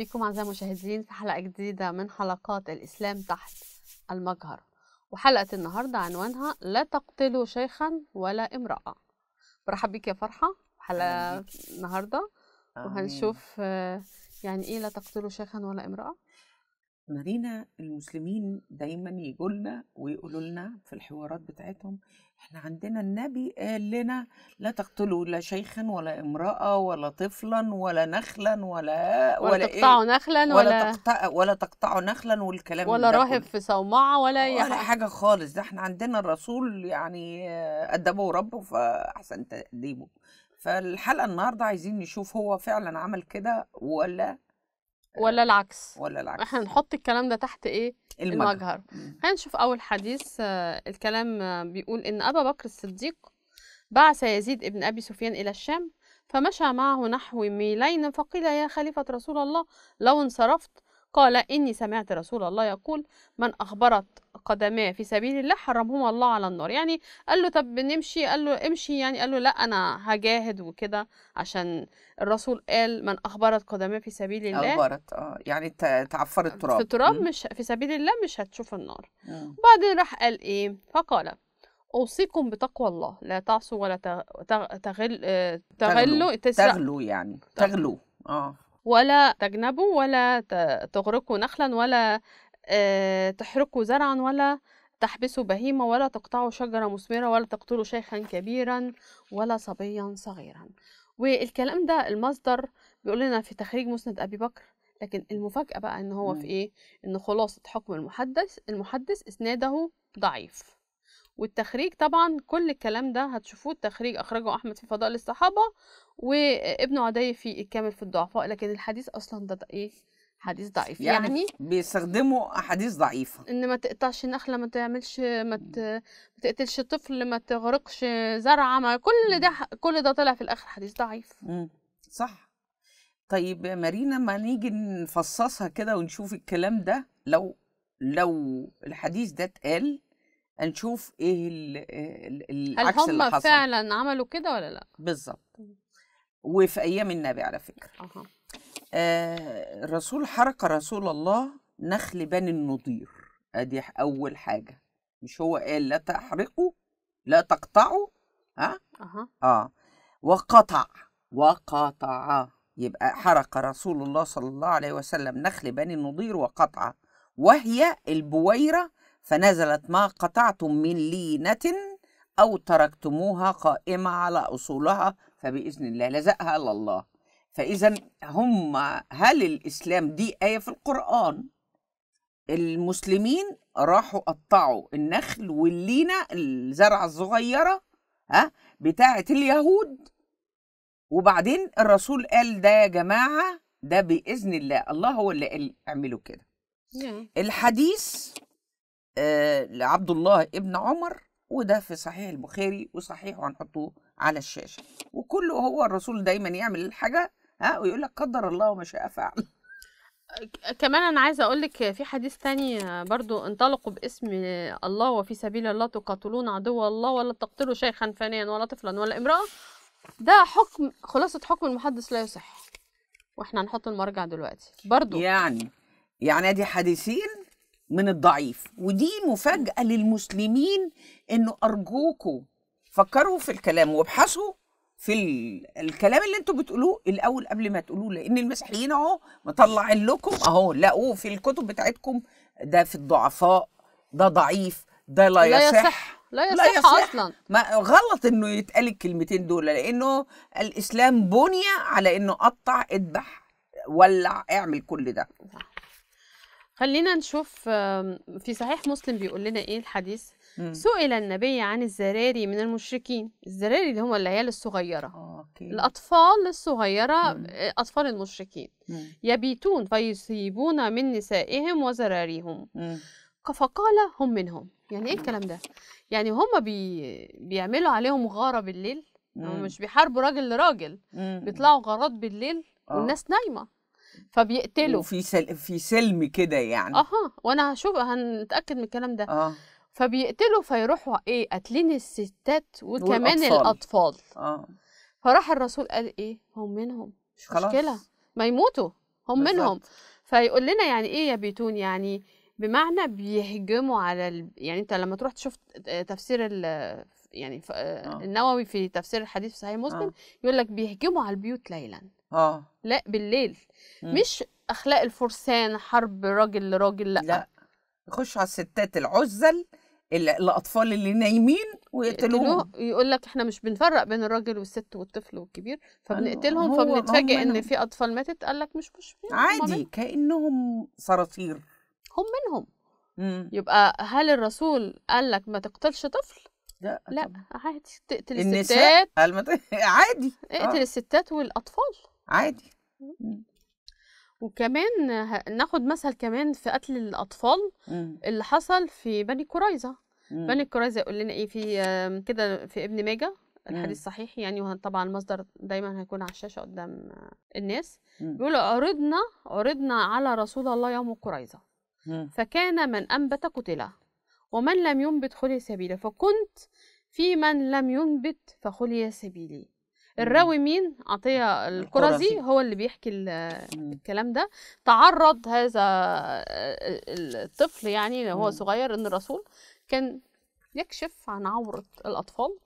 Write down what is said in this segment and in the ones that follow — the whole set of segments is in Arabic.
بكم أعزائي المشاهدين في حلقة جديدة من حلقات الإسلام تحت المجهر وحلقة النهاردة عنوانها لا تقتلوا شيخا ولا امرأة برحب بك يا فرحة حلقة النهاردة وهنشوف آه، يعني إيه لا تقتلوا شيخا ولا امرأة مارينا المسلمين دايما يجوا لنا ويقولوا لنا في الحوارات بتاعتهم احنا عندنا النبي قال لنا لا تقتلوا لا شيخا ولا امراه ولا طفلا ولا نخلا ولا ولا, ولا إيه، تقطعوا إيه؟ نخلا ولا ولا تقطع ولا تقطعوا نخلا والكلام ولا راهب في صومعه ولا اي ولا حاجه خالص ده احنا عندنا الرسول يعني ادبه ربه فاحسن تاديبه فالحلقه النهارده عايزين نشوف هو فعلا عمل كده ولا ولا آه، العكس ولا العكس احنا نحط الكلام ده تحت ايه المجهر, خلينا نشوف اول حديث آه، الكلام آه، بيقول ان ابا بكر الصديق بعث يزيد ابن ابي سفيان الى الشام فمشى معه نحو ميلين فقيل يا خليفة رسول الله لو انصرفت قال إني سمعت رسول الله يقول من أخبرت قدماه في سبيل الله حرمهما الله على النار يعني قال له طب نمشي قال له امشي يعني قال له لا أنا هجاهد وكده عشان الرسول قال من أخبرت قدماه في سبيل الله أخبرت آه يعني تعفر التراب في التراب مش في سبيل الله مش هتشوف النار بعدين راح قال إيه فقال أوصيكم بتقوى الله لا تعصوا ولا تغل آه، تغلوا تغلوا يعني تغلوا اه ولا تجنبوا ولا تغرقوا نخلا ولا تحرقوا زرعا ولا تحبسوا بهيمة ولا تقطعوا شجرة مثمرة ولا تقتلوا شيخا كبيرا ولا صبيا صغيرا والكلام ده المصدر بيقول لنا في تخريج مسند أبي بكر لكن المفاجأة بقى إن هو في نعم. إيه؟ إن خلاصة حكم المحدث المحدث إسناده ضعيف والتخريج طبعا كل الكلام ده هتشوفوه التخريج أخرجه أحمد في فضاء للصحابه وابن عدي في الكامل في الضعفاء لكن الحديث أصلا ده إيه حديث ضعيف يعني, يعني بيستخدموا احاديث ضعيفه ان ما تقطعش نخله ما تعملش ما, ما تقتلش طفل ما تغرقش زرعه ما كل ده كل ده طلع في الاخر حديث ضعيف صح طيب يا مارينا ما نيجي نفصصها كده ونشوف الكلام ده لو لو الحديث ده اتقال هنشوف ايه ال ال العكس هل هم اللي حصل. فعلا عملوا كده ولا لا بالظبط وفي ايام النبي على فكره أه. آه الرسول حرق رسول الله نخل بني النضير ادي اول حاجه مش هو قال لا تحرقوا لا تقطعوا ها أه. اه وقطع وقطع يبقى حرق رسول الله صلى الله عليه وسلم نخل بني النضير وقطع وهي البويره فنزلت ما قطعتم من لينة أو تركتموها قائمة على أصولها فبإذن الله لزقها الله فإذا هم هل الإسلام دي آية في القرآن المسلمين راحوا قطعوا النخل واللينة الزرعة الصغيرة ها بتاعة اليهود وبعدين الرسول قال ده يا جماعة ده بإذن الله الله هو اللي قال اعملوا كده الحديث آه، لعبد الله ابن عمر وده في صحيح البخاري وصحيح وهنحطه على الشاشه وكله هو الرسول دايما يعمل الحاجه ها ويقول لك قدر الله وما شاء فعل كمان انا عايزه اقول لك في حديث تاني برضو انطلقوا باسم الله وفي سبيل الله تقاتلون عدو الله ولا تقتلوا شيخا فانيا ولا طفلا ولا امراه ده حكم خلاصه حكم المحدث لا يصح واحنا هنحط المرجع دلوقتي برضو يعني يعني ادي حديثين من الضعيف ودي مفاجأة للمسلمين انه ارجوكوا فكروا في الكلام وابحثوا في الكلام اللي انتوا بتقولوه الاول قبل ما تقولوه لان المسيحيين اهو مطلعين لكم اهو لقوه في الكتب بتاعتكم ده في الضعفاء ده ضعيف ده لا يصح, لا يصح. لا يصح, لا يصح اصلا ما غلط انه يتقال الكلمتين دول لانه الاسلام بني على انه قطع اذبح ولع اعمل كل ده خلينا نشوف في صحيح مسلم بيقول لنا ايه الحديث مم. سئل النبي عن الزراري من المشركين الزراري اللي هم العيال الصغيرة أوكي. الأطفال الصغيرة مم. آه، أطفال المشركين مم. يبيتون فيصيبون من نسائهم وزراريهم مم. فقال هم منهم يعني ايه الكلام ده يعني هم بي... بيعملوا عليهم غارة بالليل مم. مش بيحاربوا راجل لراجل بيطلعوا غارات بالليل آه. والناس نايمة فبيقتلوا في سل... في سلم كده يعني اها وانا هشوف هنتاكد من الكلام ده اه فبيقتلوا فيروحوا ايه قاتلين الستات وكمان والأطفال. الاطفال اه فراح الرسول قال ايه هم منهم مش خلاص. مشكله ما يموتوا هم بالزبط. منهم فيقول لنا يعني ايه يا بيتون يعني بمعنى بيهجموا على ال... يعني انت لما تروح تشوف تفسير ال... يعني ف... آه. النووي في تفسير الحديث في صحيح مسلم آه. يقول لك بيهجموا على البيوت ليلا اه لا بالليل م. مش اخلاق الفرسان حرب راجل لراجل لا لا يخش على الستات العزل الاطفال اللي نايمين ويقتلوهم يقول لك احنا مش بنفرق بين الراجل والست والطفل والكبير فبنقتلهم فبنتفاجئ ان في اطفال ماتت قال لك مش مش عادي كانهم صراصير هم منهم مم. يبقى هل الرسول قال لك ما تقتلش طفل لا لا عادي تقتل الستات قال عادي اقتل آه. الستات والاطفال عادي وكمان ناخد مثل كمان في قتل الاطفال اللي حصل في بني كرايزه بني كرايزه يقول لنا ايه في كده في ابن ماجه الحديث صحيح يعني طبعا المصدر دايما هيكون على الشاشه قدام آه، الناس بيقول عرضنا عرضنا على رسول الله يوم كرايزه فكان من انبت قتله ومن لم ينبت خلي سبيله فكنت في من لم ينبت فخلي سبيلي الراوي مين عطيه الكرزي هو اللي بيحكي الكلام ده تعرض هذا الطفل يعني هو صغير ان الرسول كان يكشف عن عورة الأطفال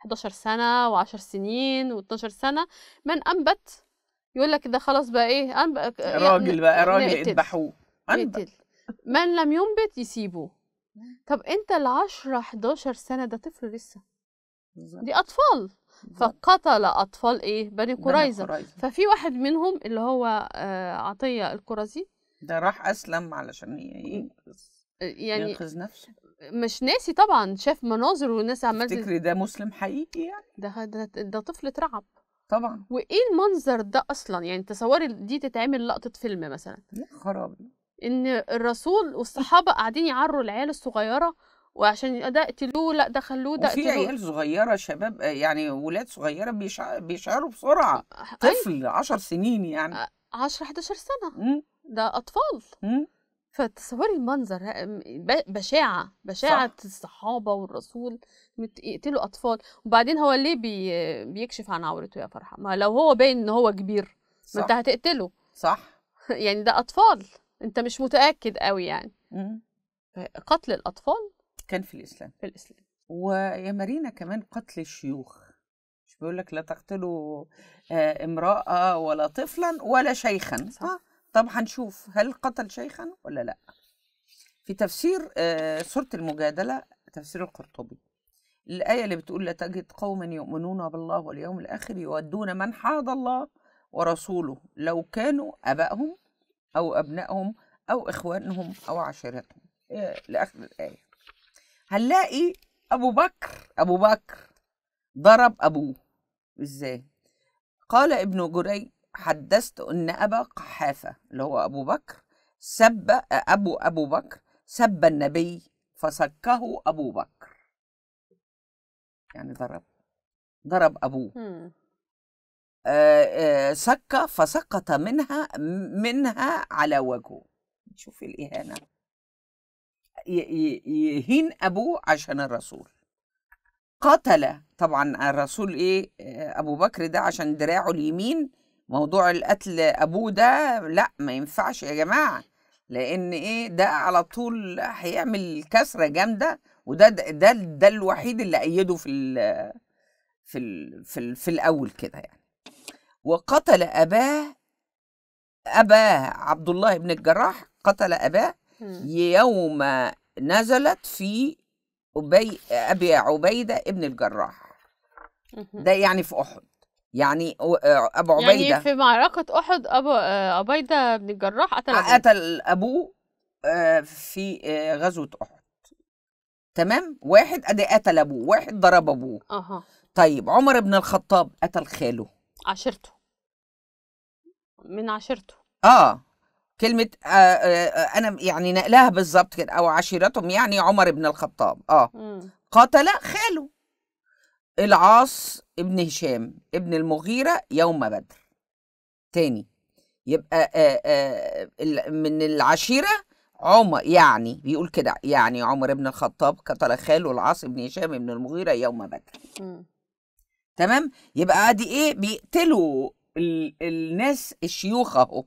11 سنة و10 سنين و12 سنة من أنبت يقول لك ده خلاص بقى إيه أنبت راجل يعني بقى راجل اذبحوه أنبت من لم ينبت يسيبه طب أنت ال 10 11 سنة ده طفل لسه دي أطفال فقتل أطفال إيه بني قريظة ففي واحد منهم اللي هو آه، عطية الكرزي ده راح أسلم علشان ينقذ آه، يعني ينقذ نفسه مش ناسي طبعا شاف مناظر والناس عمال تفتكري ده مسلم حقيقي يعني ده ده, ده طفل اترعب طبعا وايه المنظر ده اصلا يعني تصوري دي تتعمل لقطه فيلم مثلا يا خرابي ان الرسول والصحابه قاعدين يعروا العيال الصغيره وعشان ده اقتلوه لا ده خلوه ده في عيال صغيره شباب آه، يعني ولاد صغيره بيشع... بيشعروا بسرعه أيوة. طفل 10 سنين يعني 10 11 سنه م? ده اطفال م? فتصوري المنظر بشاعة بشاعة الصحابة والرسول يقتلوا أطفال وبعدين هو ليه بي بيكشف عن عورته يا فرحة ما لو هو باين إن هو كبير ما أنت هتقتله صح يعني ده أطفال أنت مش متأكد قوي يعني م- آه، قتل الأطفال كان في الاسلام في الاسلام ويا مارينا كمان قتل الشيوخ مش بيقول لك لا تقتلوا آه، امراه ولا طفلا ولا شيخا صح. آه طب هنشوف هل قتل شيخا ولا لا في تفسير آه، سوره المجادله تفسير القرطبي الآية اللي بتقول لا تجد قوما يؤمنون بالله واليوم الآخر يودون من حاد الله ورسوله لو كانوا أبائهم أو أبنائهم أو إخوانهم أو عشيرتهم آه، لاخر الآية هنلاقي أبو بكر أبو بكر ضرب أبوه إزاي قال ابن جري حدثت أن أبا قحافة اللي هو أبو بكر سب أبو أبو بكر سب النبي فسكه أبو بكر يعني ضرب ضرب أبوه آه، آه، سك فسقط منها منها على وجهه شوفي الإهانة يهين ابوه عشان الرسول قتل طبعا الرسول ايه ابو بكر ده عشان دراعه اليمين موضوع القتل ابوه ده لا ما ينفعش يا جماعه لان ايه ده على طول هيعمل كسره جامده وده ده ده الوحيد اللي ايده في الـ في الـ في, الـ في الاول كده يعني وقتل اباه اباه عبد الله بن الجراح قتل اباه يوم نزلت في أبي أبي عبيدة ابن الجراح ده يعني في أحد يعني آه، أبو يعني عبيدة يعني في معركة أحد أبو آه، عبيدة بن الجراح قتل أبوه قتل أبوه آه، في غزوة أحد تمام واحد أدي قتل أبوه واحد ضرب أبوه أه. طيب عمر بن الخطاب قتل خاله عشيرته من عشيرته اه كلمة آه، آه، أنا يعني نقلها بالظبط كده أو عشيرتهم يعني عمر بن الخطاب آه قاتل قتل خاله العاص ابن هشام ابن المغيرة يوم بدر تاني يبقى آآ آه، من العشيرة عمر يعني بيقول كده يعني عمر بن الخطاب قتل خاله العاص بن هشام بن المغيرة يوم بدر تمام يبقى دي ايه بيقتلوا الناس الشيوخ اهو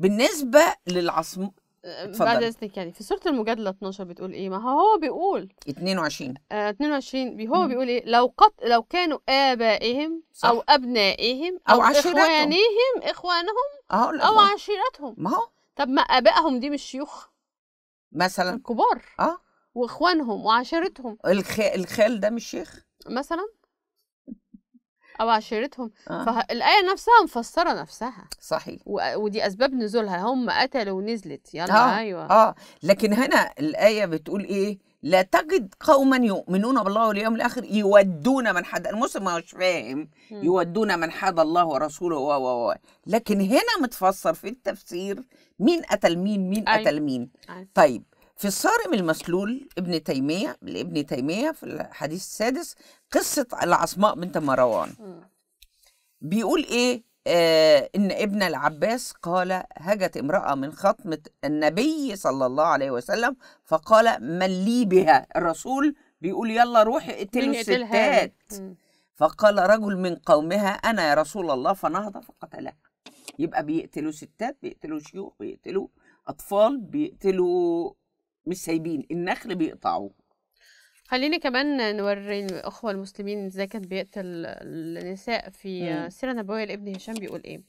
بالنسبه للعصم أه، اتفضل. بعد اذنك يعني في سوره المجادله 12 بتقول ايه ما هو هو بيقول 22 آه 22 هو بيقول ايه لو قط لو كانوا ابائهم صح. او ابنائهم او, أو عشيرتهم. اخوانهم اخوانهم أو, او عشيرتهم ما هو طب ما ابائهم دي مش شيوخ مثلا كبار اه واخوانهم وعشيرتهم الخ... الخال ده مش شيخ مثلا او عشيرتهم آه. فالايه نفسها مفسره نفسها صحيح و... ودي اسباب نزولها هم قتلوا ونزلت يلا آه. ايوه اه لكن هنا الايه بتقول ايه لا تجد قوما يؤمنون بالله واليوم الاخر يودون من حد المسلم مش فاهم يودون من حد الله ورسوله و و و لكن هنا متفسر في التفسير مين قتل مين مين قتل مين أيوة. طيب في الصارم المسلول ابن تيمية لابن تيمية في الحديث السادس قصة العصماء بنت مروان بيقول إيه آه إن ابن العباس قال هجت امرأة من خطمة النبي صلى الله عليه وسلم فقال من لي بها الرسول بيقول يلا روح اقتلوا الستات فقال رجل من قومها أنا يا رسول الله فنهض فقتلها يبقى بيقتلوا ستات بيقتلوا شيوخ بيقتلوا أطفال بيقتلوا مش سايبين النخل بيقطعوه خليني كمان نوري الاخوه المسلمين ازاي كانت بيقتل النساء في سيرة نبوية لابن هشام بيقول ايه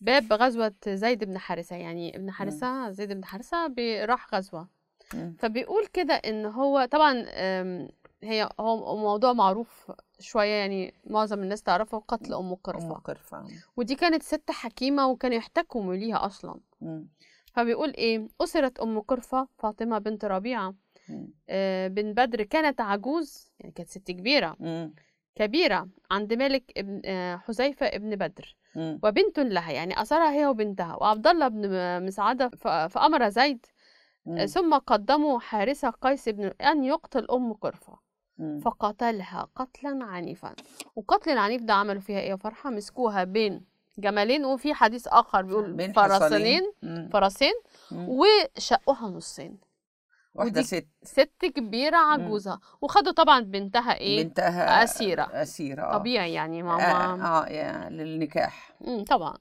باب غزوة زيد بن حارثة يعني ابن حارثة زيد بن حارثة راح غزوة فبيقول كده ان هو طبعا هي هو موضوع معروف شوية يعني معظم الناس تعرفه قتل أم قرفة أم قرفة ودي كانت ست حكيمة وكانوا يحتكموا ليها أصلا م. فبيقول ايه اسرت ام قرفه فاطمه بنت ربيعه آه بن بدر كانت عجوز يعني كانت ست كبيره مم. كبيره عند مالك ابن آه حذيفه ابن بدر مم. وبنت لها يعني اسرها هي وبنتها وعبد الله بن مسعده فامر زيد آه ثم قدموا حارسه قيس بن ان يقتل ام قرفه مم. فقتلها قتلا عنيفا وقتل العنيف ده عملوا فيها ايه يا فرحه مسكوها بين جمالين وفي حديث اخر بيقول فرسين فرسين وشقوها نصين واحده ست ست كبيره عجوزه وخدوا طبعا بنتها ايه بنتها اسيره اسيره آه. طبيعي يعني آه، ماما اه, آه يعني للنكاح امم طبعا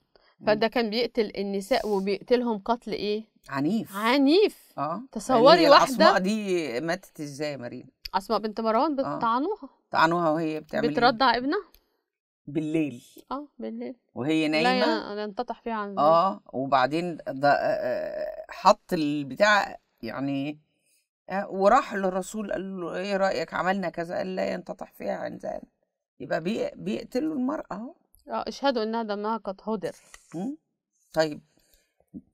فده كان بيقتل النساء وبيقتلهم قتل ايه عنيف عنيف اه تصوري واحده اسماء دي ماتت ازاي يا مريم اسماء بنت مروان آه. بتطعنوها آه. طعنوها وهي بتعمل إيه؟ بترضع ابنها بالليل اه بالليل وهي نايمه لا, لا ينتطح فيها عن اه وبعدين ده آه، آه، حط البتاع يعني آه، وراح للرسول قال له ايه رايك عملنا كذا قال لا ينتطح فيها عنزان يبقى بيقتلوا المراه اهو اه اشهدوا انها دمها قد هدر طيب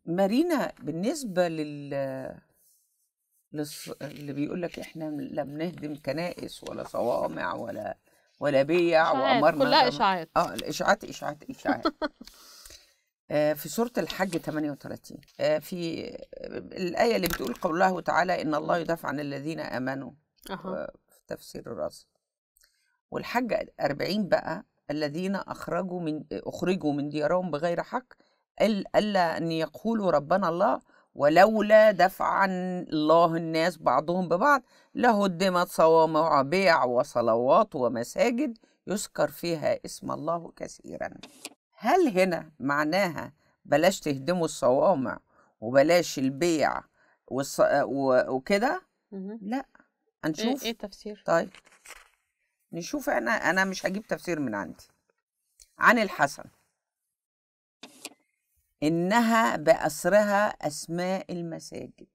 مارينا بالنسبه لل للص... اللي بيقول لك احنا لم نهدم كنائس ولا صوامع ولا ولا بيع وامرنا كلها اشاعات اه الاشاعات اشاعات اشاعات آه، في سورة الحج 38 آه، في الآية اللي بتقول قول الله تعالى إن الله يدافع عن الذين آمنوا أه. في تفسير الرأس والحج 40 بقى الذين أخرجوا من أخرجوا من ديارهم بغير حق ألا أن يقولوا ربنا الله ولولا دفع عن الله الناس بعضهم ببعض لهدمت صوامع بيع وصلوات ومساجد يذكر فيها اسم الله كثيرا هل هنا معناها بلاش تهدموا الصوامع وبلاش البيع والص... و... وكده لا هنشوف إيه،, ايه التفسير طيب نشوف انا انا مش هجيب تفسير من عندي عن الحسن إنها بأسرها أسماء المساجد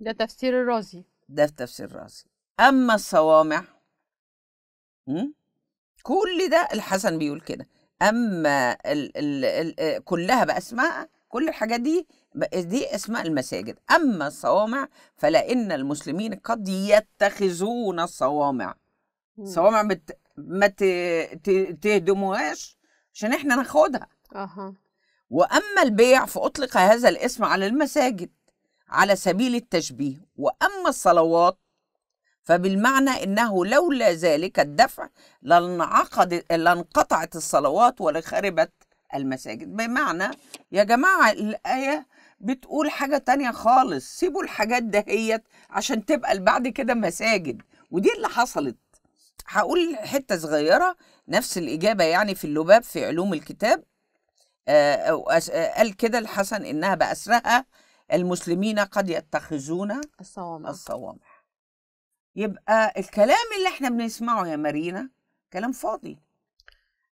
ده تفسير الرازي ده تفسير الرازي أما الصوامع كل ده الحسن بيقول كده أما ال ال الـ كلها بأسماء كل الحاجات دي دي اسماء المساجد أما الصوامع فلأن المسلمين قد يتخذون الصوامع صوامع بت... ما ت... ت... تهدموهاش عشان احنا ناخدها أه. وأما البيع فأطلق هذا الاسم على المساجد على سبيل التشبيه وأما الصلوات فبالمعنى انه لولا ذلك الدفع لانعقد لانقطعت الصلوات ولخربت المساجد بمعنى يا جماعه الايه بتقول حاجه تانية خالص سيبوا الحاجات دهيت عشان تبقى بعد كده مساجد ودي اللي حصلت هقول حته صغيره نفس الاجابه يعني في اللباب في علوم الكتاب آه، آه، قال كده الحسن إنها بأسرها المسلمين قد يتخذون الصوامع الصوامع يبقى الكلام اللي احنا بنسمعه يا مارينا كلام فاضي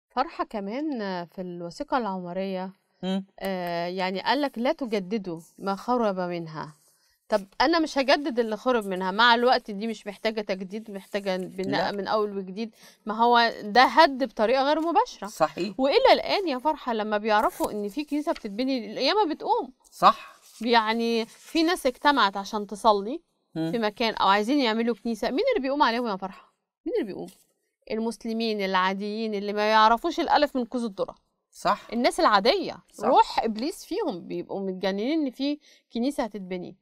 فرحة كمان في الوثيقة العمرية آه يعني قال لك لا تجددوا ما خرب منها طب انا مش هجدد اللي خرج منها مع الوقت دي مش محتاجه تجديد محتاجه بناء لا. من اول وجديد ما هو ده هد بطريقه غير مباشره صحيح والى الان يا فرحه لما بيعرفوا ان في كنيسه بتتبني القيامه بتقوم صح يعني في ناس اجتمعت عشان تصلي م. في مكان او عايزين يعملوا كنيسه مين اللي بيقوم عليهم يا فرحه مين اللي بيقوم المسلمين العاديين اللي ما يعرفوش الالف من كوز الذره صح الناس العاديه صح. روح ابليس فيهم بيبقوا متجننين ان في كنيسه هتتبني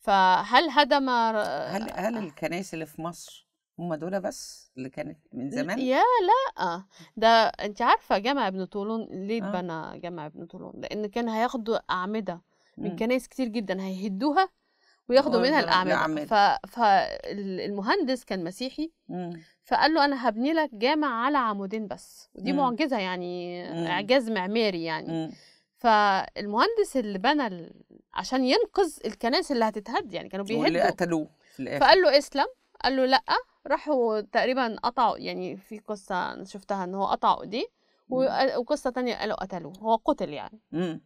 فهل هذا ما هل هل آه. الكنائس اللي في مصر هم دول بس اللي كانت من زمان يا لا ده انت عارفه جامع ابن طولون ليه آه. اتبنى آه. جامع ابن طولون لان كان هياخدوا اعمده من امم. كنائس كتير جدا هيهدوها وياخدوا منها الاعمده ف... فالمهندس كان مسيحي م. امم. فقال له انا هبني لك جامع على عمودين بس ودي م. امم. معجزه يعني اعجاز معماري يعني م. فالمهندس اللي بنى عشان ينقذ الكنائس اللي هتتهد يعني كانوا بيهدوا واللي قتلوه في الاخر فقال له اسلم قال له لا راحوا تقريبا قطعوا يعني في قصه انا شفتها ان هو قطع ايديه وقصه تانية قالوا قتلوه هو قتل يعني مم.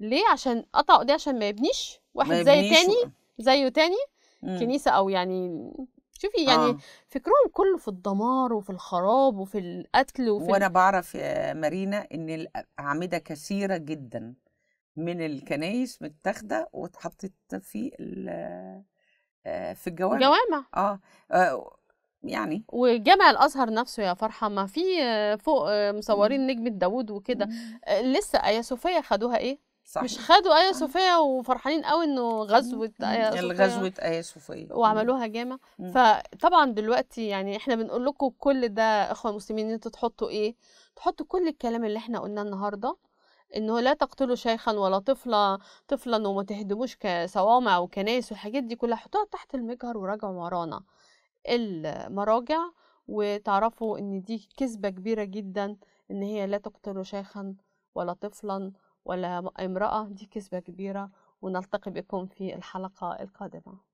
ليه عشان قطع ايديه عشان ما يبنيش واحد زي تاني زيه تاني مم. كنيسه او يعني شوفي يعني آه. فكرهم كله في الدمار وفي الخراب وفي القتل وفي وانا بعرف بعرف مارينا ان الاعمده كثيره جدا من الكنايس متاخده واتحطت في آه، في الجوامع الجوامع اه, آه يعني وجامع الازهر نفسه يا فرحه ما في آه، فوق آه، مصورين نجمه داوود وكده لسه ايا صوفيا خدوها ايه صح. مش خدوا ايا صوفيا وفرحانين قوي انه غزوه ايا صوفيا غزوه ايا صوفيا وعملوها جامع فطبعا دلوقتي يعني احنا بنقول لكم كل ده اخوه المسلمين ان انتوا تحطوا ايه تحطوا كل الكلام اللي احنا قلناه النهارده انه لا تقتلوا شيخا ولا طفلا طفلا وما تهدموش صوامع وكنائس والحاجات دي كلها حطوها تحت المجهر وراجعوا ورانا المراجع وتعرفوا ان دي كذبة كبيرة جدا ان هي لا تقتلوا شيخا ولا طفلا ولا امرأة دي كذبة كبيرة ونلتقي بكم في الحلقة القادمة